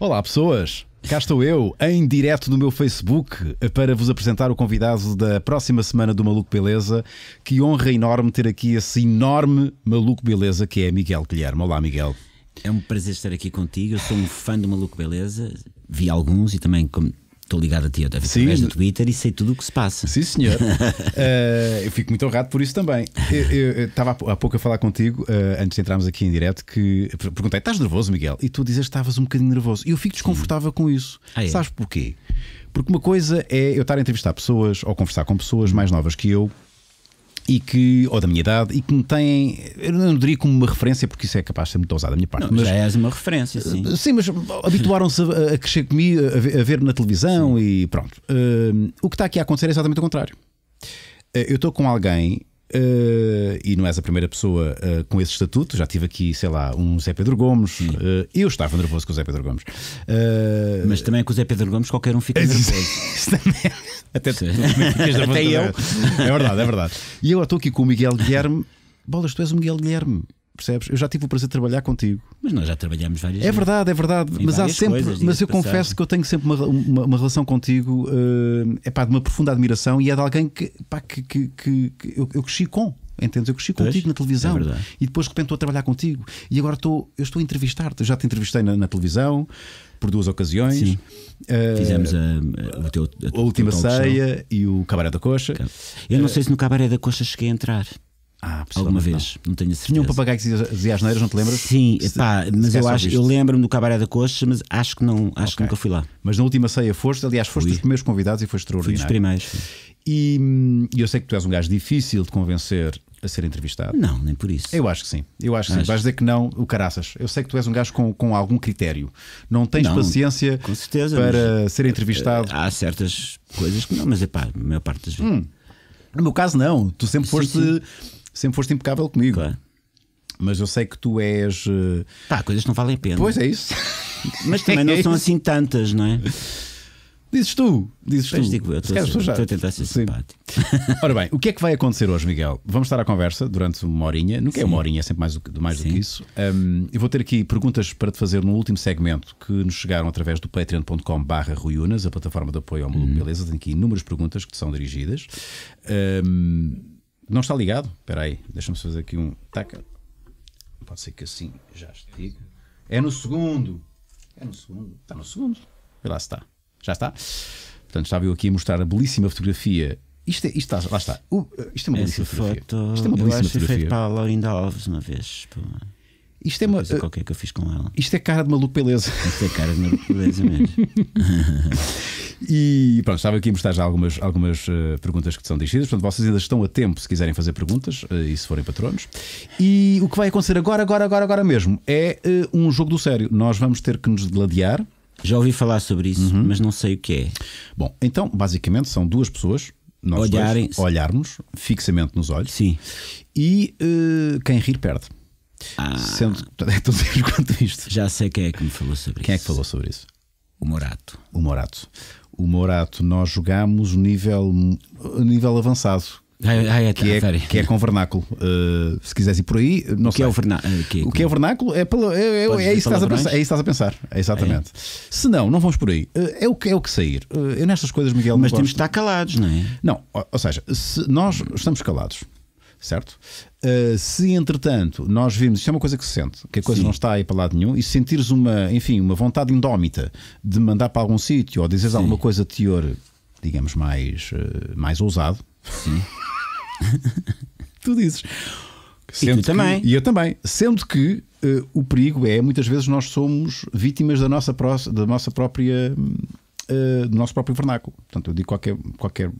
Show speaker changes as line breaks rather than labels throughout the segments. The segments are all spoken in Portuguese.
Olá, pessoas. Cá estou eu, em direto do meu Facebook, para vos apresentar o convidado da próxima semana do Maluco Beleza. Que honra enorme ter aqui esse enorme Maluco Beleza que é Miguel Guilherme. Olá, Miguel. É um prazer estar
aqui contigo. Eu sou um fã do Maluco Beleza.
Vi alguns e também, como estou ligado a ti eu mais no Twitter e sei tudo o que se passa. Sim, senhor. uh, eu fico muito honrado por isso também. Eu estava há pouco a falar contigo, uh, antes de entrarmos aqui em direto, que perguntei: estás nervoso, Miguel? E tu dizes que estavas um bocadinho nervoso. E eu fico desconfortável Sim. com isso. Ah, é? Sabes porquê? Porque uma coisa é eu estar a entrevistar pessoas ou conversar com pessoas hum. mais novas que eu e que, ou da minha idade, e que me têm, eu não diria como uma referência, porque isso é capaz de ser muito ousado da minha parte. Não, mas já és uma referência, eh, sim. Sim, mas habituaram-se a, crescer comigo, a, ver-me na televisão sim. e pronto. Uh, o que está aqui a acontecer é exatamente o contrário. Uh, eu estou com alguém Uh, e não és a primeira pessoa uh, com esse estatuto. Já tive aqui, sei lá, um Zé Pedro Gomes. Uh, eu estava nervoso com o Zé Pedro Gomes. Mas também com o Zé Pedro Gomes qualquer um fica nervoso. Até, tu, tu Até eu. É verdade, é verdade. E eu estou aqui com o Miguel Guilherme. Bolas, tu és o Miguel Guilherme. Percebes? Eu já tive o prazer de trabalhar contigo. Mas nós já trabalhamos
várias É verdade, é verdade. mas há sempre. Coisas, mas é eu confesso
que eu tenho sempre uma, uma, uma relação contigo uh, eh, pá de uma profunda admiração e é de alguém que, pá, que, que, que, que eu, eu cresci com. Entendes? Eu cresci pois, contigo na televisão é e depois de repente estou a trabalhar contigo e agora estou, eu estou a entrevistar-te. Eu já te entrevistei na, na televisão por duas ocasiões. Sim. Uh, Fizemos a, a, a, a, a última ceia e o Cabaré da Coxa. Eu não sei
se no Cabaré da Coxa cheguei a entrar.
Ah, alguma vez,
não, não tenho certeza. Tinha um
papagaio que dizia as neiras, não te lembras? Sim, se, pá, mas eu eu lembro-me do Cabaré da Coxa, mas acho que não, acho okay. que nunca fui lá. Mas na última ceia foste, aliás, foste os dos primeiros convidados e foste extraordinário. Fui dos primeiros. E, e eu sei que tu és um gajo difícil de convencer a ser entrevistado. Não, nem por isso. Eu acho que sim. Eu acho que acho. sim. Vais dizer que não, o caraças. Eu sei que tu és um gajo com, com algum critério. Não tens não, paciência certeza, para ser eh, entrevistado. Há certas coisas que não, mas é pá, a maior parte das vezes. Hum. No meu caso, não. Tu sempre sim, foste. Sim sempre foste impecável comigo. Claro. Mas eu sei que tu és. Eh, Pá, coisas não valem a pena. Pois é isso. Mas também não são assim tantas, não é? Dizes tu, dizes pois tu. Digo, eu estou, a tentar
ser Sim. simpático.
Ora bem, o que é que vai acontecer hoje, Miguel? Vamos estar à conversa durante uma horinha, não é uma horinha, é sempre mais do que, mais do que isso. Um, eu vou ter aqui perguntas para te fazer no último segmento que nos chegaram através do patreon.com/barra a plataforma de apoio ao Mundo uhum. Beleza. Tenho aqui inúmeras perguntas que te são dirigidas. Um, não está ligado? Espera aí, deixa-me fazer aqui um. Taca. Pode ser que assim já estiga. É no segundo. É no segundo. Está no segundo. E lá está. Já está. Portanto, estava eu aqui a mostrar a belíssima fotografia. Isto, é, isto está, lá está. Uh, isto é uma Essa belíssima fotografia. Foto, isto é uma belíssima é fotografia. feito para a Laurinda Alves uma vez. Isto é uma. Coisa eh, qualquer que eu fiz com ela. Isto é cara de maluco beleza. Isto é cara de maluco beleza mesmo. E pronto, estava aqui a mostrar já algumas, algumas uh, perguntas que são dirigidas. Portanto, vocês ainda estão a tempo se quiserem fazer perguntas uh, e se forem patronos. E o que vai acontecer agora, agora, agora, agora mesmo é uh, um jogo do sério. Nós vamos ter que nos gladiar. Já ouvi falar sobre isso, uhum. mas não sei o que é. Bom, então, basicamente, são duas pessoas. Nós Olharem dois, olharmos fixamente nos olhos. Sim. E quem rir perde. Ah. Sendo, é isto. Já sei quem é que me falou sobre quem isso. Quem é que falou sobre isso? O Morato. O Morato. O Morato, nós jogámos o nível, o nível avançado. Ah, é, ah, é que, é, que é com vernáculo. Uh, se quiseres ir por aí, não o sei. Que é o, verna... Eh, que é, o que é o vernáculo é, pela, é, é, é, é, isso que estás a pensar, é isso estás a pensar. Exatamente. Ah, é? Se não, não vamos por aí. Uh, é, o que, é o que sair. Uh, eu nestas coisas, Miguel. Mas temos de estar calados, não é? Não, ou, ou seja, se nós estamos calados certo? Uh, se entretanto nós vimos, isto é uma coisa que se sente, que a coisa Sim. não está aí para lado nenhum, e sentires uma, enfim, uma vontade indómita de mandar para algum sítio ou dizeres Sim. alguma coisa de teor, digamos, mais, uh, mais ousado, tu dizes. Sendo e tu que, também. E eu também. Sendo que uh, o perigo é, muitas vezes, nós somos vítimas da nossa, pró da nossa própria. do nosso próprio vernáculo. Portanto, eu digo qualquer. qualquer...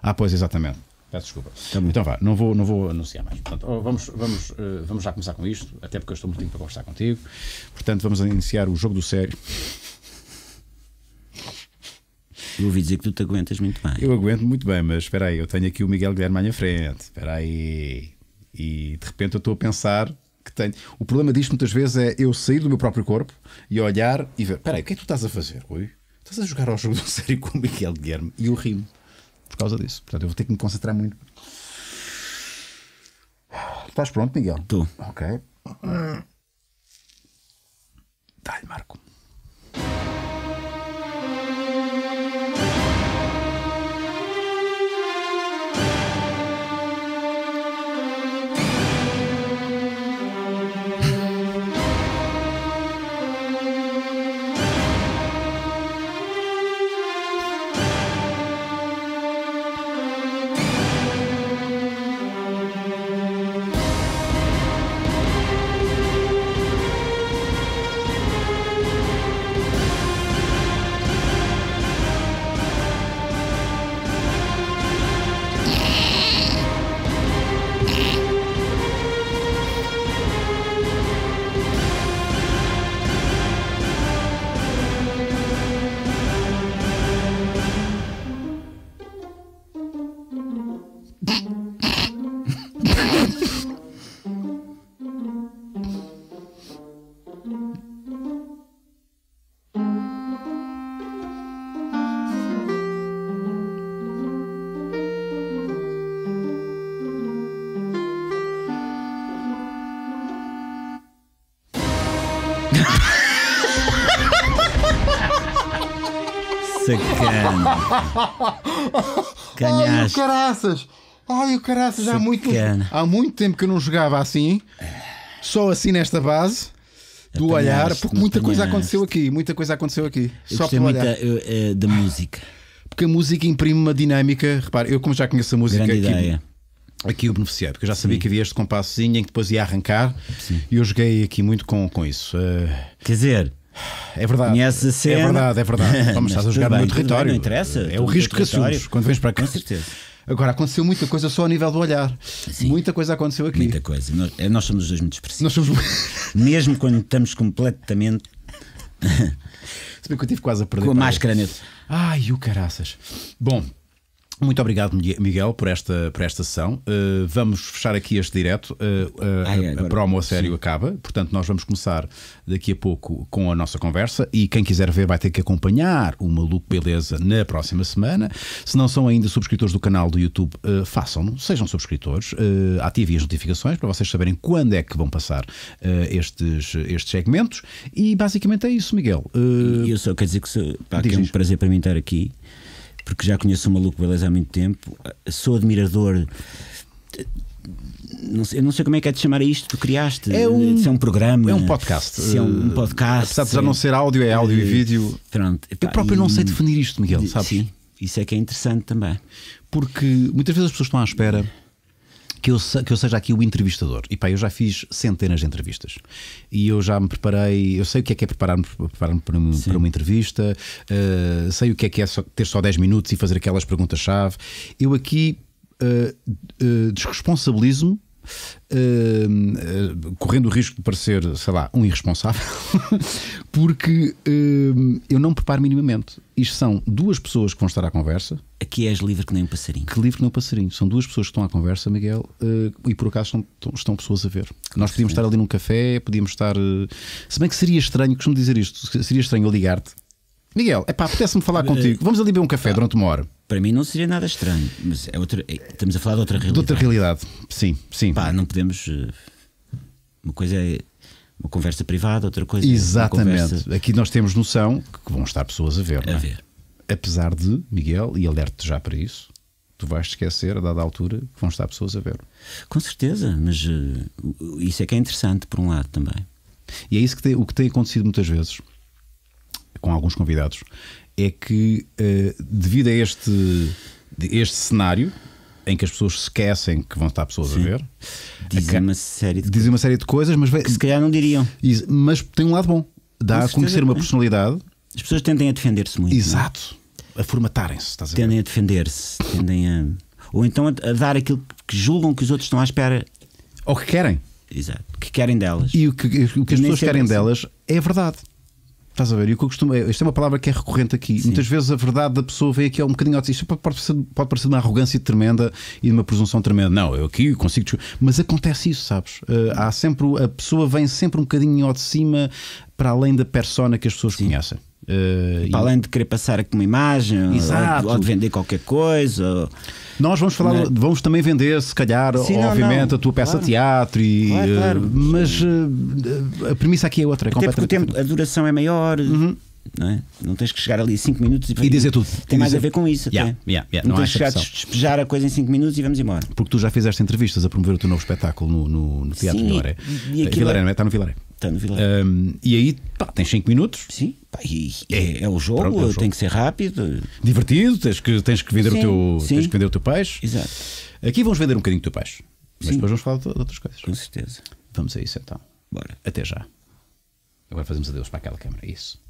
Ah, pois, exatamente. Peço desculpa. Também. Tá então vá, não vou, não vou anunciar mais. Portanto, oh, vamos, vamos, eh, vamos já começar com isto, até porque eu estou muito tempo para conversar contigo. Portanto, vamos iniciar o jogo do sério. Eu ouvi dizer que tu te aguentas muito bem. Eu aguento muito bem, mas espera aí, eu tenho aqui o Miguel Guilherme à frente. Espera aí. E de repente eu estou a pensar que tenho. O problema disto muitas vezes é eu sair do meu próprio corpo e olhar e ver: espera aí, o que é que tu estás a fazer? Oi? Estás a jogar ao jogo do sério com o Miguel Guilherme e eu rimo por causa disso. Portanto, eu vou ter que me concentrar muito. Estás pronto, Miguel? Estou. Ok. Dá-lhe, Marco. Sacana. Ai, o caraças. Ai, o caraças. Há muito, há muito tempo que eu não jogava assim. Só assim nesta base do olhar, porque muita apanhaste. coisa aconteceu aqui, muita coisa aconteceu aqui. Eu só pelo muito olhar. Eh, da música. Porque a música imprime uma dinâmica. Repare, eu como já conheço a música Grande aqui. Ideia. Aqui o beneficiar, porque eu já sabia Sim. que havia este compassozinho em que depois ia arrancar Sim. e eu joguei aqui muito com, com isso. Uh... Quer dizer, é verdade. Conhece a é cena. É verdade, é verdade. Vamos, estás a jogar bem, no meu território. Bem, não interessa. É o risco que assumes quando vens para cá. Com certeza. Agora, aconteceu muita coisa só ao nível do olhar. Sim,
muita coisa aconteceu aqui. Muita coisa. Nós, eh, nós somos dois muito expressivos. Nós somos... Mesmo quando estamos
completamente. Se bem que eu tive quase a perder. Com a máscara nele. Ai, o caraças. Bom. Muito obrigado, Miguel, por esta, por esta sessão. Uh, vamos fechar aqui este direto. Uh, Ai, a, a promo a sério sim. acaba, portanto, nós vamos começar daqui a pouco com a nossa conversa. E quem quiser ver vai ter que acompanhar o Maluco Beleza na próxima semana. Se não são ainda subscritores do canal do YouTube, façam-no, sejam subscritores, ativem as notificações para vocês saberem quando é que vão passar estes, estes segmentos. E basicamente é isso, Miguel. eu só quero dizer que se, pá, que é um prazer para mim estar aqui
porque já conheço o Maluco Beleza há muito tempo, sou admirador. Não sei, eu não sei como é que é de chamar isto tu criaste. É um, se é um programa. É um podcast. Se é um, um eh,
podcast. Apesar de já é- não ser áudio, é áudio e eh, vídeo. Pronto. Epá, eu próprio e, não sei definir isto, Miguel, sabes? Sim, isso é que é interessante também. Porque muitas vezes as pessoas estão à espera que eu, que eu seja aqui o entrevistador. E pá, eu já fiz centenas de entrevistas. E eu já me preparei, eu sei o que é que é preparar-me preparar para, um, para, uma entrevista, uh, sei o que é que é só, ter só 10 minutos e fazer aquelas perguntas-chave. Eu aqui uh, uh, desresponsabilizo-me Uh, uh, correndo o risco de parecer, sei lá, um irresponsável, porque uh, eu não preparo minimamente. Isto são duas pessoas que vão estar à conversa, Aqui és livre que nem um passarinho. Que livre que nem um passarinho. São duas pessoas que estão à conversa, Miguel, eh, e por acaso estão, estão pessoas a ver. Nós podíamos estar ali num café, podíamos estar. Eh, se bem que seria estranho, costumo dizer isto, seria estranho eu ligar-te. Miguel, é pá, apetece-me falar eh, contigo. Vamos ali beber um café ah, durante uma hora. Para mim não seria nada estranho, mas é outra, é, estamos a falar de outra realidade. De outra realidade, sim, sim. Pá, não podemos. Uma coisa é uma conversa privada, outra coisa Exatamente. é. Exatamente. Conversa... Aqui nós temos noção que vão estar pessoas a ver. É? A é? ver. Apesar de, Miguel, e alerto já para isso, tu vais esquecer a dada altura que vão estar pessoas a ver. Com certeza, mas uh, isso é que é interessante por um lado também. E é isso que tem, o que tem acontecido muitas vezes com alguns convidados é que uh, devido a este, este cenário em que as pessoas esquecem que vão estar pessoas Sim. a ver, dizem, uma, série de dizem uma série de coisas, mas que se calhar não diriam. Mas tem um lado bom, dá a conhecer uma é? personalidade as pessoas tendem a defender-se muito. É? Exato. Não? A formatarem-se,
Tendem a, a defender-se, tendem a. Ou então a, a dar aquilo que julgam que os outros estão à
espera. Ou que querem. Exato. Que querem delas. E o que, o que as pessoas é querem assim. delas é a verdade. Estás a ver? E o que eu costumo. É, isto é uma palavra que é recorrente aqui. Sim. Muitas vezes a verdade da pessoa vem aqui é um bocadinho. Isto pode parecer, pode parecer uma arrogância tremenda e uma presunção tremenda. Não, eu aqui consigo. Mas acontece isso, sabes? Eh, há sempre. A pessoa vem sempre um bocadinho ao de cima para além da persona que as pessoas Sim. conhecem. Uh, e... além de querer passar aqui uma imagem, Exato. Ou, de vender qualquer coisa. Ou... Nós vamos falar, é? vamos também vender, se calhar, Sim, obviamente, não, não. a tua peça claro. teatro e, claro, eh, claro. mas uh, a premissa aqui é outra. É Até porque o
tempo, a duração é maior. Uhum.
Não, é? não, tens que chegar ali 5 minutos e, e, dizer tudo. Tem mais dizer... a ver
com isso. Yeah,
yeah, yeah, não, não tens que chegar a
despejar a coisa em 5 minutos e vamos embora.
Porque tu já fizeste entrevistas a promover o teu novo espetáculo no, no, no Teatro Sim, Vilaré. Está no Vilaré. Um, tá e aí, pá, tens 5 minutos. Sim. Pá, e, é, é, o jogo, pronto, é, o jogo, tem que ser rápido. Divertido, tens que, tens que, vender, sim, o teu, tens que vender o teu peixe. Exato. Aqui vamos vender um bocadinho o teu peixe. Mas sim. depois vamos falar de, outras coisas. Com certeza. Vamos a isso então. Bora. Até já. Agora fazemos adeus para aquela câmara. Isso.